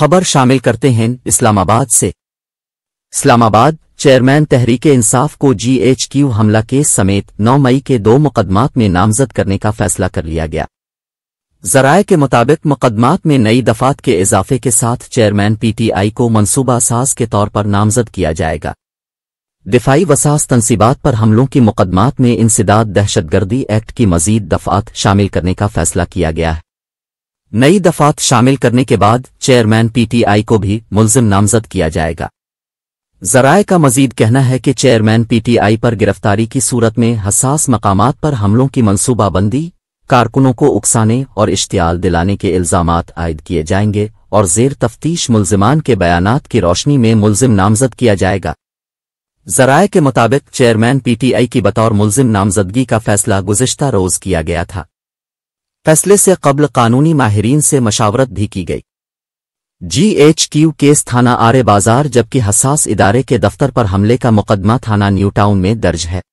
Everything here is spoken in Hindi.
खबर शामिल करते हैं इस्लामाबाद से इस्लामाबाद चेयरमैन तहरीक इंसाफ को जीएचक्यू हमला केस समेत 9 मई के दो मुकदमात में नामजद करने का फैसला कर लिया गया जराये के मुताबिक मुकदमात में नई दफात के इजाफे के साथ चेयरमैन पीटीआई को मनसूबा साज के तौर पर नामजद किया जाएगा दिफाई वसास तनसीबात पर हमलों की मुकदमात में इंसदाद दहशतगर्दी एक्ट की मजीद दफात शामिल करने का फैसला किया गया है नई दफात शामिल करने के बाद चेयरमैन पीटीआई को भी मुलजिम नामजद किया जाएगा जराए का मजीद कहना है कि चेयरमैन पीटीआई पर गिरफ्तारी की सूरत में हसास मकामात पर हमलों की मनसूबाबंदी कारकुनों को उकसाने और इश्तियाल दिलाने के इल्जाम आयद किए जाएंगे और जेर तफ्तीश मुलजमान के बयान की रोशनी में मुलजिम नामजद किया जाएगा जराए के मुताबिक चेयरमैन पीटीआई की बतौर मुलजिम नामजदगी का फैसला गुजश्ता रोज किया गया था फैसले से कबल कानूनी माहरीन से मशावरत भी की गई जी एच क्यू केस थाना आरे बाजार जबकि हसास इदारे के दफ्तर पर हमले का मुकदमा थाना न्यूटाउन में दर्ज है